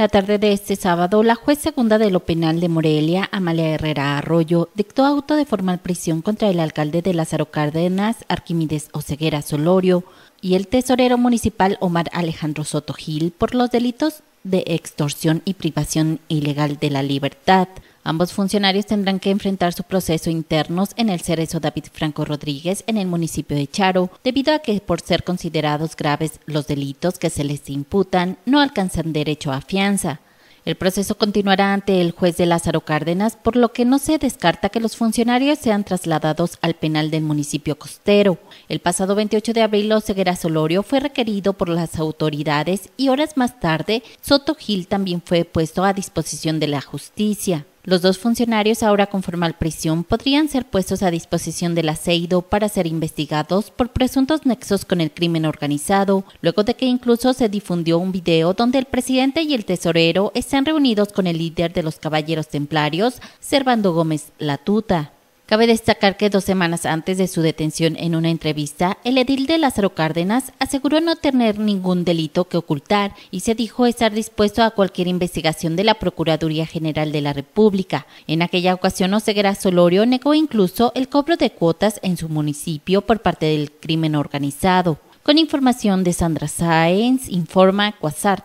La tarde de este sábado, la juez segunda de lo penal de Morelia, Amalia Herrera Arroyo, dictó auto de formal prisión contra el alcalde de Lázaro Cárdenas, Arquímedes Oceguera Solorio, y el tesorero municipal Omar Alejandro Soto Gil por los delitos de extorsión y privación ilegal de la libertad, Ambos funcionarios tendrán que enfrentar su proceso internos en el Cerezo David Franco Rodríguez en el municipio de Charo, debido a que por ser considerados graves los delitos que se les imputan, no alcanzan derecho a fianza. El proceso continuará ante el juez de Lázaro Cárdenas, por lo que no se descarta que los funcionarios sean trasladados al penal del municipio costero. El pasado 28 de abril, Oseguera Solorio fue requerido por las autoridades y horas más tarde, Soto Gil también fue puesto a disposición de la justicia. Los dos funcionarios ahora con formal prisión podrían ser puestos a disposición del aceido para ser investigados por presuntos nexos con el crimen organizado, luego de que incluso se difundió un video donde el presidente y el tesorero están reunidos con el líder de los caballeros templarios, Servando Gómez Latuta. Cabe destacar que dos semanas antes de su detención en una entrevista, el edil de Lázaro Cárdenas aseguró no tener ningún delito que ocultar y se dijo estar dispuesto a cualquier investigación de la Procuraduría General de la República. En aquella ocasión, Oseguera Solorio negó incluso el cobro de cuotas en su municipio por parte del crimen organizado. Con información de Sandra Sáenz, informa Cuasar